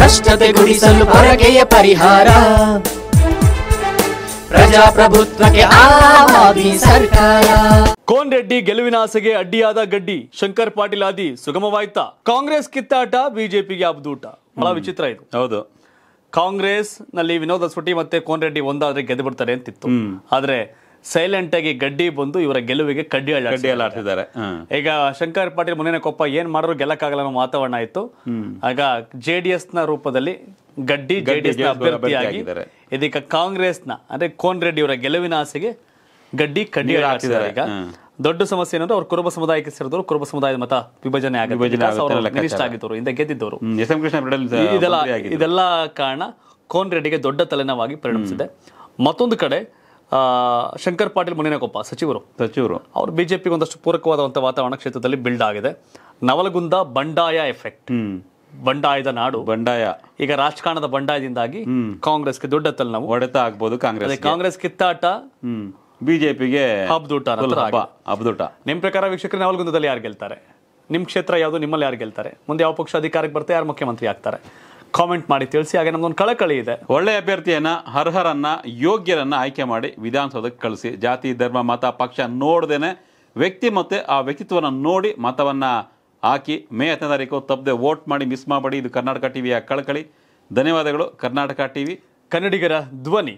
ಭ್ರಷ್ಟತೆ ಗುಡಿಸಲು ಪರಕೆಯ ಪರಿಹಾರ ಪ್ರಜಾಪ್ರಭುತ್ವಕ್ಕೆ ಸರ್ಕಾರ ಕೋನ್ ರೆಡ್ಡಿ ಗೆಲುವಿನ ಆಸೆಗೆ ಅಡ್ಡಿಯಾದ ಗಡ್ಡಿ ಶಂಕರ್ ಪಾಟೀಲ್ ಆದಿ ಸುಗಮವಾಯ್ತಾ ಕಾಂಗ್ರೆಸ್ ಕಿತ್ತಾಟ ಬಿಜೆಪಿಗೆ ಅಬ್ದೂಟ ಬಹಳ ವಿಚಿತ್ರ ಇದು ಹೌದು ಕಾಂಗ್ರೆಸ್ ನಲ್ಲಿ ವಿನೋದ ಸುಟಿ ಮತ್ತೆ ಕೋನ್ ರೆಡ್ಡಿ ಒಂದಾದ್ರೆ ಗೆದ್ದು ಬಿಡ್ತಾರೆ ಅಂತಿತ್ತು ಆದ್ರೆ ಸೈಲೆಂಟ್ ಆಗಿ ಗಡ್ಡಿ ಬಂದು ಇವರ ಗೆಲುವಿಗೆ ಕಡ್ಡಿ ಆಡಿದ್ದಾರೆ ಈಗ ಶಂಕರ್ ಪಾಟೀಲ್ ಮುನೇನ ಕೊಪ್ಪ ಏನ್ ಮಾಡಿದ್ರು ಗೆಲ್ಲಕ್ಕಾಗಲ್ಲ ಅನ್ನೋ ವಾತಾವರಣ ಆಯ್ತು ಆಗ ಜೆ ಡಿ ಎಸ್ ನ ರೂಪದಲ್ಲಿ ಗಡ್ಡಿ ಜೆ ಡಿ ಎಸ್ ಅಭ್ಯರ್ಥಿಯಾಗಿ ಇದೀಗ ಕಾಂಗ್ರೆಸ್ ನ ಅಂದ್ರೆ ಕೋನ್ ರೆಡ್ಡಿ ಇವರ ಗೆಲುವಿನ ಆಸೆಗೆ ಗಡ್ಡಿ ಕಡ್ಡಿ ಈಗ ದೊಡ್ಡ ಸಮಸ್ಯೆ ಏನಂದ್ರೆ ಅವ್ರು ಕುರುಬ ಸಮುದಾಯಕ್ಕೆ ಸೇರಿದವರು ಕುರುಬ ಸಮುದಾಯದ ಮತ ವಿಭಜನೆ ಕನಿಷ್ಠ ಆಗಿದ್ದವರು ಹಿಂದೆ ಗೆದ್ದಿದ್ದವರು ಇದೆಲ್ಲ ಕಾರಣ ಕೋನ್ ರೆಡ್ಡಿಗೆ ದೊಡ್ಡ ತಲೆನವಾಗಿ ಪರಿಣಮಿಸಿದೆ ಮತ್ತೊಂದು ಕಡೆ ಶಂಕರ್ ಪಾಟೀಲ್ ಮುನಿನಕೊಪ್ಪ ಸಚಿವರು ಸಚಿವರು ಅವರು ಬಿಜೆಪಿಗೆ ಒಂದಷ್ಟು ಪೂರಕವಾದಂಥ ವಾತಾವರಣ ಕ್ಷೇತ್ರದಲ್ಲಿ ಬಿಲ್ಡ್ ಆಗಿದೆ ನವಲಗುಂದ ಬಂಡಾಯ ಎಫೆಕ್ಟ್ ಬಂಡಾಯದ ನಾಡು ಬಂಡಾಯ ಈಗ ರಾಜಕಾರಣದ ಬಂಡಾಯದಿಂದಾಗಿ ಕಾಂಗ್ರೆಸ್ಗೆ ದೊಡ್ಡ ತಲೆ ನಾವು ಹೊಡೆತ ಆಗ್ಬೋದು ಕಾಂಗ್ರೆಸ್ ಕಾಂಗ್ರೆಸ್ ಕಿತ್ತಾಟ ಬಿಜೆಪಿಗೆ ಅಬ್ದುಟ ನಿಮ್ ಪ್ರಕಾರ ವೀಕ್ಷಕರು ನವಲಗುಂದದಲ್ಲಿ ಯಾರು ಗೆಲ್ತಾರೆ ನಿಮ್ ಕ್ಷೇತ್ರ ಯಾವುದು ನಿಮ್ಮಲ್ಲಿ ಯಾರು ಗೆಲ್ತಾರೆ ಮುಂದೆ ಯಾವ ಪಕ್ಷ ಅಧಿಕಾರಕ್ಕೆ ಬರ್ತಾರೆ ಯಾರು ಮುಖ್ಯಮಂತ್ರಿ ಆಗ್ತಾರೆ ಕಾಮೆಂಟ್ ಮಾಡಿ ತಿಳಿಸಿ ಹಾಗೆ ನಮ್ದೊಂದು ಕಳಕಳಿ ಇದೆ ಒಳ್ಳೆಯ ಅಭ್ಯರ್ಥಿಯನ್ನ ಅರ್ಹರನ್ನ ಯೋಗ್ಯರನ್ನ ಆಯ್ಕೆ ಮಾಡಿ ವಿಧಾನಸೌಧಕ್ಕೆ ಕಳಿಸಿ ಜಾತಿ ಧರ್ಮ ಮತ ಪಕ್ಷ ನೋಡ್ದೇನೆ ವ್ಯಕ್ತಿ ಮತ್ತೆ ಆ ವ್ಯಕ್ತಿತ್ವನ ನೋಡಿ ಮತವನ್ನ ಹಾಕಿ ಮೇ ಹತ್ತನೇ ತಾರೀಕು ತಪ್ಪದೆ ವೋಟ್ ಮಾಡಿ ಮಿಸ್ ಮಾಡಬೇಡಿ ಇದು ಕರ್ನಾಟಕ ಟಿವಿಯ ಕಳಕಳಿ ಧನ್ಯವಾದಗಳು ಕರ್ನಾಟಕ ಟಿವಿ ಕನ್ನಡಿಗರ ಧ್ವನಿ